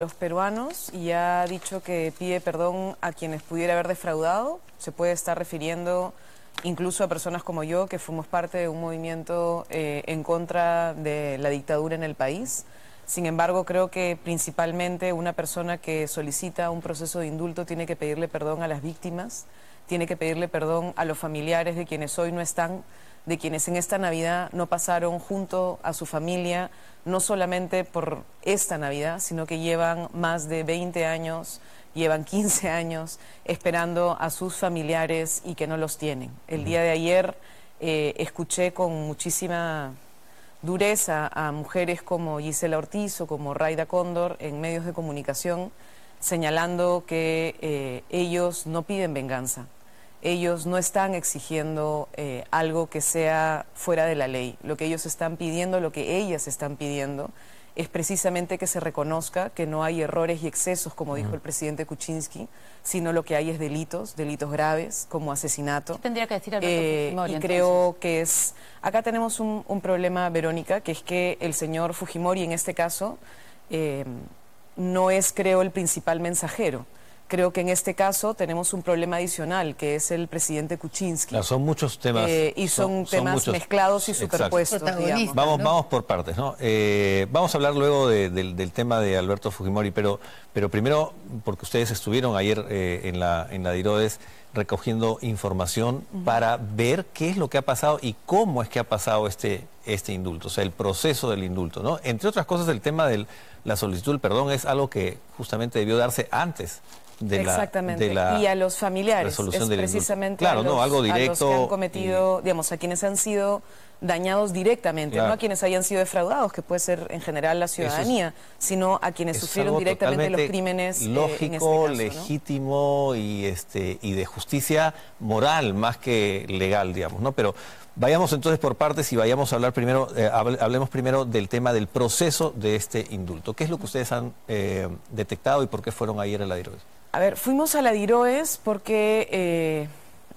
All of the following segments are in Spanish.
los peruanos y ha dicho que pide perdón a quienes pudiera haber defraudado. Se puede estar refiriendo incluso a personas como yo, que fuimos parte de un movimiento eh, en contra de la dictadura en el país. Sin embargo, creo que principalmente una persona que solicita un proceso de indulto tiene que pedirle perdón a las víctimas, tiene que pedirle perdón a los familiares de quienes hoy no están de quienes en esta Navidad no pasaron junto a su familia, no solamente por esta Navidad, sino que llevan más de 20 años, llevan 15 años esperando a sus familiares y que no los tienen. El día de ayer eh, escuché con muchísima dureza a mujeres como Gisela Ortiz o como Raida Cóndor en medios de comunicación señalando que eh, ellos no piden venganza, ellos no están exigiendo eh, algo que sea fuera de la ley. Lo que ellos están pidiendo, lo que ellas están pidiendo, es precisamente que se reconozca que no hay errores y excesos, como dijo el presidente Kuczynski, sino lo que hay es delitos, delitos graves, como asesinato. tendría que decir eh, Y creo que es... Acá tenemos un, problema, Verónica, que es que el señor Fujimori, en este caso, eh, no es, creo, el principal mensajero. Creo que en este caso tenemos un problema adicional, que es el presidente Kuczynski. son muchos temas. Eh, y son, temas mezclados y superpuestos. Vamos, vamos por partes. ¿no? Eh, vamos a hablar luego del, tema de Alberto Fujimori, pero, pero primero, porque ustedes estuvieron ayer eh, en, la, en la Dirodes recogiendo información para ver qué es lo que ha pasado y cómo es que ha pasado este este indulto, o sea, el proceso del indulto, ¿no? Entre otras cosas, el tema de la solicitud del perdón es algo que justamente debió darse antes de La, y a los familiares, es precisamente claro, a los, no, algo directo han cometido, digamos, a quienes han sido dañados directamente, no a quienes hayan sido defraudados, que puede ser en general la ciudadanía, sino a quienes sufrieron directamente los crímenes. Eh, lógico, este legítimo y este y de justicia moral más que legal, digamos, ¿no? Pero vayamos entonces por partes y vayamos a hablar primero, eh, hablemos primero del tema del proceso de este indulto. ¿Qué es lo que ustedes han eh, detectado y por qué fueron ayer a la DIROES? A ver, fuimos a la DIROES porque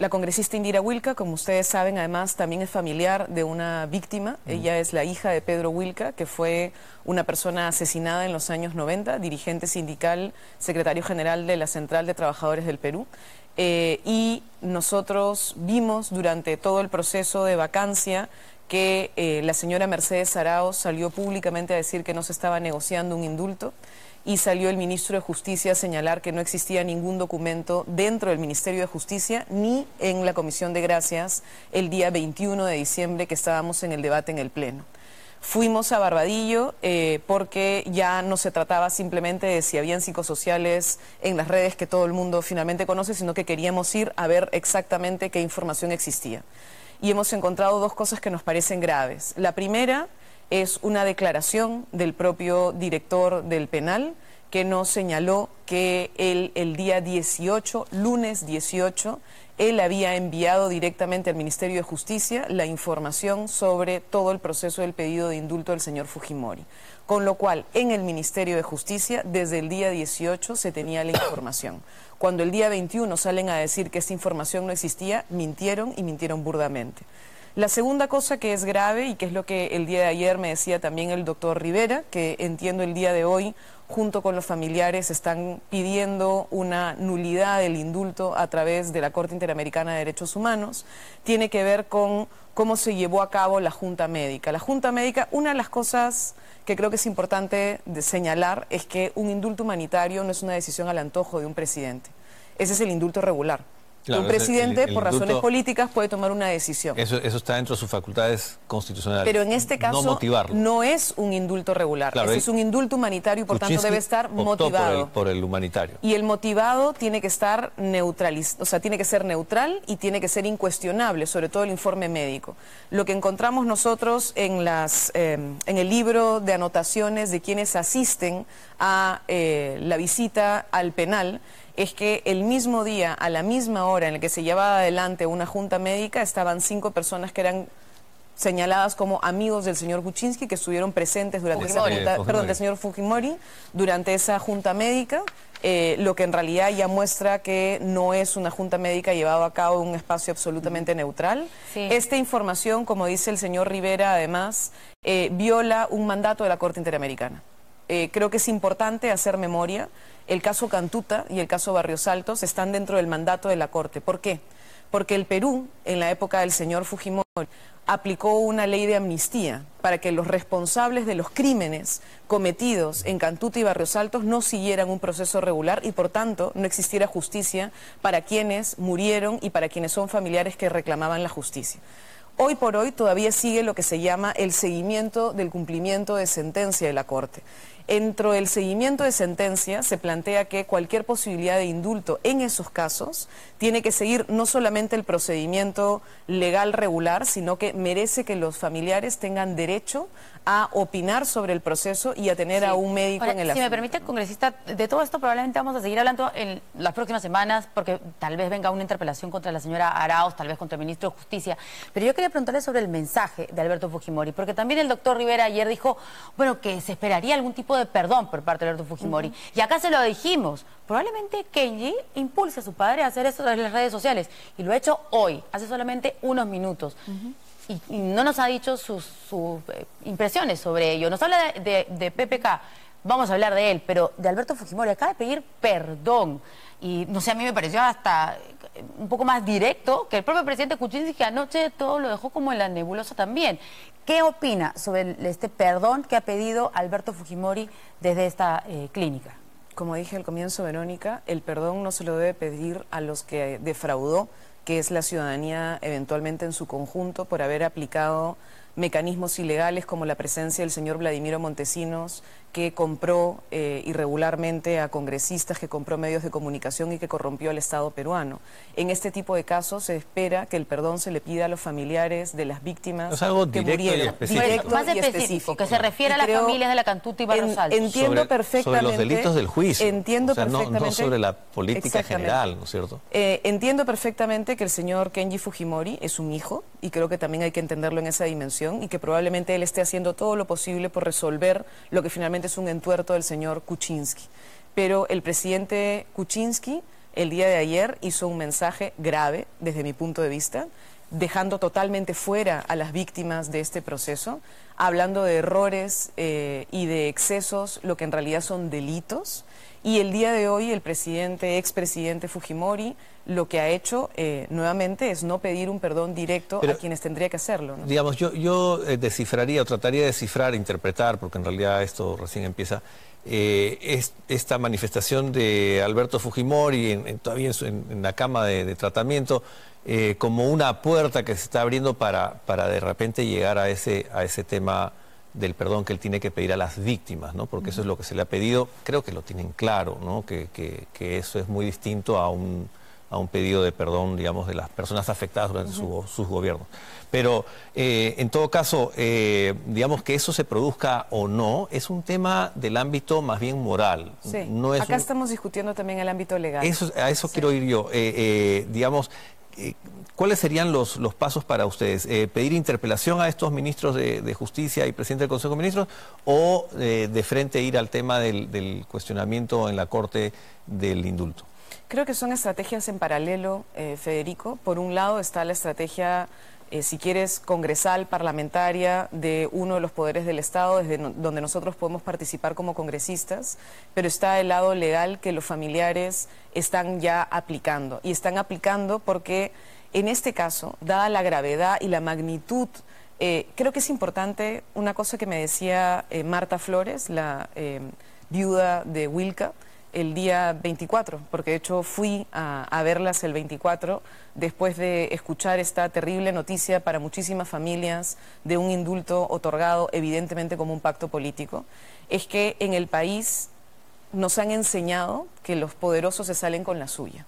la congresista Indira Wilca, como ustedes saben, además también es familiar de una víctima. Ella es la hija de Pedro Wilca, que fue una persona asesinada en los años 90, dirigente sindical, secretario general de la Central de Trabajadores del Perú. Eh, y nosotros vimos durante todo el proceso de vacancia que eh, la señora Mercedes Arao salió públicamente a decir que no se estaba negociando un indulto y salió el ministro de Justicia a señalar que no existía ningún documento dentro del Ministerio de Justicia ni en la Comisión de Gracias el día 21 de diciembre que estábamos en el debate en el Pleno. Fuimos a Barbadillo eh, porque ya no se trataba simplemente de si habían psicosociales en las redes que todo el mundo finalmente conoce, sino que queríamos ir a ver exactamente qué información existía. Y hemos encontrado dos cosas que nos parecen graves. La primera es una declaración del propio director del penal que nos señaló que él el día 18, lunes 18, él había enviado directamente al Ministerio de Justicia la información sobre todo el proceso del pedido de indulto del señor Fujimori. Con lo cual, en el Ministerio de Justicia, desde el día 18 se tenía la información. Cuando el día 21 salen a decir que esta información no existía, mintieron y mintieron burdamente. La segunda cosa que es grave y que es lo que el día de ayer me decía también el doctor Rivera, que entiendo el día de hoy, junto con los familiares, están pidiendo una nulidad del indulto a través de la Corte Interamericana de Derechos Humanos, tiene que ver con cómo se llevó a cabo la Junta Médica. La Junta Médica, una de las cosas que creo que es importante señalar es que un indulto humanitario no es una decisión al antojo de un presidente. Ese es el indulto regular un presidente, por razones políticas, puede tomar una decisión. Eso, está dentro de sus facultades constitucionales. Pero en este caso, no, no es un indulto regular. es, un indulto humanitario y, por tanto, debe estar motivado. Por el, humanitario. Y el motivado tiene que estar neutralizado, o sea, tiene que ser neutral y tiene que ser incuestionable, sobre todo el informe médico. Lo que encontramos nosotros en, las, em, en el libro de anotaciones de quienes asisten a eh, la visita al penal es que el mismo día, a la misma hora en la que se llevaba adelante una junta médica, estaban cinco personas que eran señaladas como amigos del señor Kuczynski que estuvieron presentes durante esa junta, eh, perdón, del señor Fujimori durante esa junta médica, eh, lo que en realidad ya muestra que no es una junta médica llevada a cabo en un espacio absolutamente neutral. Esta información, como dice el señor Rivera, además, eh, viola un mandato de la Corte Interamericana. creo que es importante hacer memoria el caso Cantuta y el caso Barrios Altos están dentro del mandato de la Corte. ¿Por qué? Porque el Perú, en la época del señor Fujimori, aplicó una ley de amnistía para que los responsables de los crímenes cometidos en Cantuta y Barrios Altos no siguieran un proceso regular y por tanto no existiera justicia para quienes murieron y para quienes son familiares que reclamaban la justicia. Hoy por hoy todavía sigue lo que se llama el seguimiento del cumplimiento de sentencia de la Corte. Dentro del seguimiento de sentencia se plantea que cualquier posibilidad de indulto en esos casos tiene que seguir no solamente el procedimiento legal regular, sino que merece que los familiares tengan derecho a opinar sobre el proceso y a tener a un médico en el si me permite, congresista, de todo esto probablemente vamos a seguir hablando en las próximas semanas, porque tal vez venga una interpelación contra la señora Arauz, tal vez contra el ministro de Justicia. Pero yo quería preguntarle sobre el mensaje de Alberto Fujimori, porque también el doctor Rivera ayer dijo, bueno, que se esperaría algún tipo de perdón por parte de Alberto Fujimori. Y acá se lo dijimos. Probablemente Kenji impulse a su padre a hacer eso en las redes sociales. Y lo ha hecho hoy, hace solamente unos minutos y, no nos ha dicho sus, eh, impresiones sobre ello. Nos habla de, de, PPK, vamos a hablar de él, pero de Alberto Fujimori acaba de pedir perdón. Y no sé, a mí me pareció hasta eh, un poco más directo que el propio presidente Kuczynski que anoche todo lo dejó como en la nebulosa también. ¿Qué opina sobre este perdón que ha pedido Alberto Fujimori desde esta eh, clínica? Como dije al comienzo, Verónica, el perdón no se lo debe pedir a los que defraudó, que es la ciudadanía eventualmente en su conjunto por haber aplicado mecanismos ilegales como la presencia del señor Vladimiro Montesinos que compró eh, irregularmente a congresistas, que compró medios de comunicación y que corrompió al Estado peruano. En este tipo de casos se espera que el perdón se le pida a los familiares de las víctimas algo que murieron. Directo Más específico, que se refiere a las familias de la Cantuta y Barros Entiendo perfectamente... los delitos del juicio. Entiendo sobre la política general, cierto? Eh, entiendo perfectamente que el señor Kenji Fujimori es un hijo y creo que también hay que entenderlo en esa dimensión y que probablemente él esté haciendo todo lo posible por resolver lo que finalmente es un entuerto del señor Kuczynski. Pero el presidente Kuczynski el día de ayer hizo un mensaje grave desde mi punto de vista, dejando totalmente fuera a las víctimas de este proceso, hablando de errores eh, y de excesos, lo que en realidad son delitos. Y el día de hoy el presidente, expresidente Fujimori, lo que ha hecho eh, nuevamente es no pedir un perdón directo a quienes tendría que hacerlo. Digamos, yo, yo eh, descifraría o trataría de descifrar, interpretar, porque en realidad esto recién empieza, eh, es, esta manifestación de Alberto Fujimori en, todavía en, la cama de, de tratamiento como una puerta que se está abriendo para, para de repente llegar a ese, a ese tema del perdón que él tiene que pedir a las víctimas, ¿no? Porque eso es lo que se le ha pedido, creo que lo tienen claro, ¿no? Que, que, eso es muy distinto a un, a un pedido de perdón, digamos, de las personas afectadas durante sus gobiernos. Pero, eh, en todo caso, eh, digamos que eso se produzca o no, es un tema del ámbito más bien moral. No Acá estamos discutiendo también el ámbito legal. a eso quiero ir yo. Eh, eh, ¿Cuáles serían los, pasos para ustedes? Eh, ¿Pedir interpelación a estos ministros de, Justicia y presidente del Consejo de Ministros o eh, de frente ir al tema del, cuestionamiento en la Corte del indulto? Creo que son estrategias en paralelo, Federico. Por un lado está la estrategia eh, si quieres, congresal, parlamentaria de uno de los poderes del Estado, desde donde nosotros podemos participar como congresistas, pero está el lado legal que los familiares están ya aplicando. Y están aplicando porque, en este caso, dada la gravedad y la magnitud, eh, creo que es importante una cosa que me decía eh, Marta Flores, la viuda de Wilca, el día 24, porque de hecho fui a, verlas el 24 después de escuchar esta terrible noticia para muchísimas familias de un indulto otorgado evidentemente como un pacto político, es que en el país nos han enseñado que los poderosos se salen con la suya.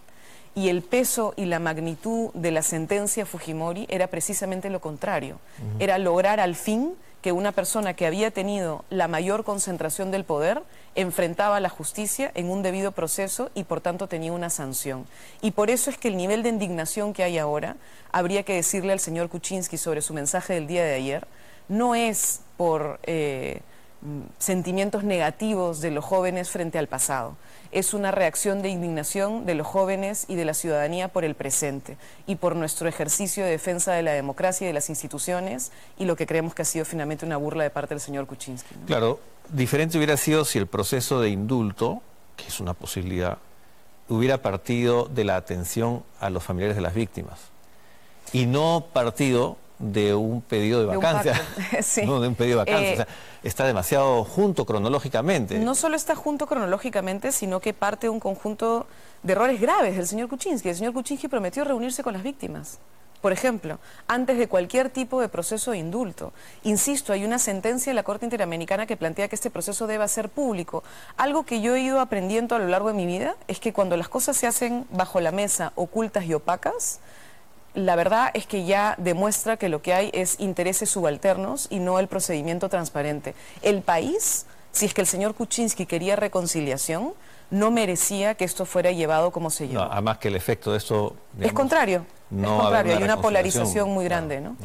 Y el peso y la magnitud de la sentencia Fujimori era precisamente lo contrario, era lograr al fin que una persona que había tenido la mayor concentración del poder enfrentaba a la justicia en un debido proceso y por tanto tenía una sanción. Y por eso es que el nivel de indignación que hay ahora, habría que decirle al señor Kuczynski sobre su mensaje del día de ayer, no es por... Eh, Mm, sentimientos negativos de los jóvenes frente al pasado. Es una reacción de indignación de los jóvenes y de la ciudadanía por el presente y por nuestro ejercicio de defensa de la democracia y de las instituciones y lo que creemos que ha sido finalmente una burla de parte del señor Kuczynski. Claro, diferente hubiera sido si el proceso de indulto, que es una posibilidad, hubiera partido de la atención a los familiares de las víctimas y no partido de un pedido de vacancia. No, de un pedido de vacancia. Eh, está demasiado junto cronológicamente. No solo está junto cronológicamente, sino que parte de un conjunto de errores graves del señor Kuczynski. El señor Kuczynski prometió reunirse con las víctimas. Por ejemplo, antes de cualquier tipo de proceso de indulto. Insisto, hay una sentencia de la Corte Interamericana que plantea que este proceso deba ser público. Algo que yo he ido aprendiendo a lo largo de mi vida es que cuando las cosas se hacen bajo la mesa, ocultas y opacas, la verdad es que ya demuestra que lo que hay es intereses subalternos y no el procedimiento transparente. El país, si es que el señor Kuczynski quería reconciliación, no merecía que esto fuera llevado como se llevó. No, además que el efecto de esto... es contrario no contrario, hay una polarización muy grande, ¿no?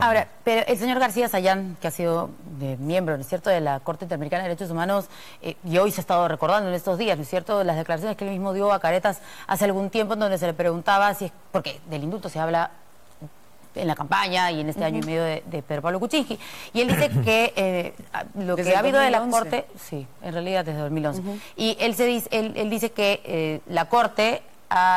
Ahora, pero el señor García Sayán, que ha sido eh, miembro, ¿no es cierto?, de la Corte Interamericana de Derechos Humanos, eh, y hoy se ha estado recordando en estos días, ¿no es cierto?, las declaraciones que él mismo dio a Caretas hace algún tiempo, en donde se le preguntaba si es, porque del indulto se habla en la campaña y en este año y medio de, Pedro Pablo Kuczynski. Y él dice que eh, lo que ha habido de la Corte, sí, en realidad desde 2011. Y él, se dice, él, dice que la Corte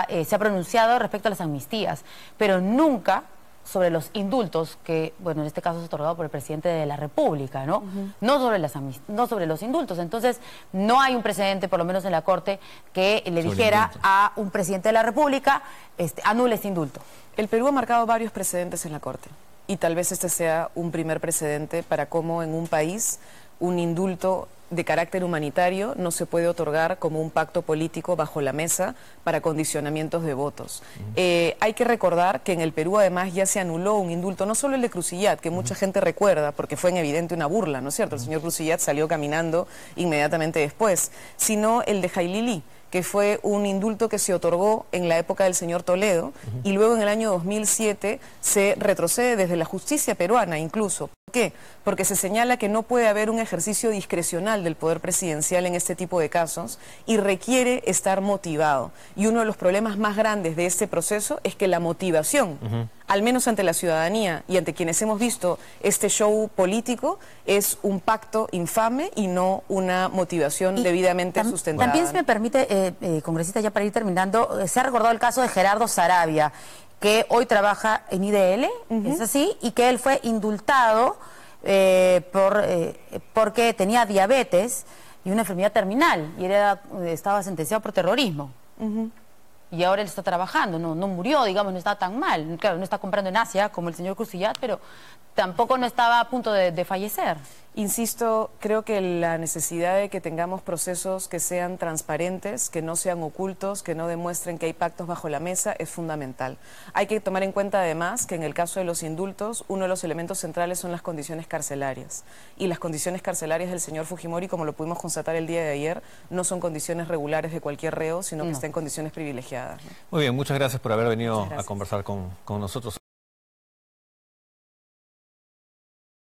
eh, se ha pronunciado respecto a las amnistías, pero nunca sobre los indultos que, bueno, en este caso es otorgado por el presidente de la República, ¿no? no, sobre las no sobre los indultos. Entonces, no hay un precedente, por lo menos en la Corte, que le dijera a un presidente de la República, este, anule este indulto. El Perú ha marcado varios precedentes en la Corte y tal vez este sea un primer precedente para cómo en un país un indulto de carácter humanitario no se puede otorgar como un pacto político bajo la mesa para condicionamientos de votos. Eh, hay que recordar que en el Perú además ya se anuló un indulto, no solo el de Crucillat, que mucha gente recuerda porque fue en evidente una burla, ¿no es cierto? El señor Crucillat salió caminando inmediatamente después, sino el de Jailili que fue un indulto que se otorgó en la época del señor Toledo y luego en el año 2007 se retrocede desde la justicia peruana incluso qué? Porque se señala que no puede haber un ejercicio discrecional del poder presidencial en este tipo de casos y requiere estar motivado. Y uno de los problemas más grandes de este proceso es que la motivación, al menos ante la ciudadanía y ante quienes hemos visto este show político, es un pacto infame y no una motivación debidamente sustentada. También, se me permite, eh, eh, congresista, ya para ir terminando, eh, se ha recordado el caso de Gerardo Sarabia que hoy trabaja en IDL, es así, y que él fue indultado eh, por, eh, porque tenía diabetes y una enfermedad terminal, y era, estaba sentenciado por terrorismo. Y ahora él está trabajando, no, no murió, digamos, no está tan mal. Claro, no está comprando en Asia como el señor Cusillat, pero tampoco no estaba a punto de fallecer. Insisto, creo que la necesidad de que tengamos procesos que sean transparentes, que no sean ocultos, que no demuestren que hay pactos bajo la mesa es fundamental. Hay que tomar en cuenta además que en el caso de los indultos, uno de los elementos centrales son las condiciones carcelarias. Y las condiciones carcelarias del señor Fujimori, como lo pudimos constatar el día de ayer, no son condiciones regulares de cualquier reo, sino que están en condiciones privilegiadas. Muy bien, muchas gracias por haber venido a conversar con, con nosotros.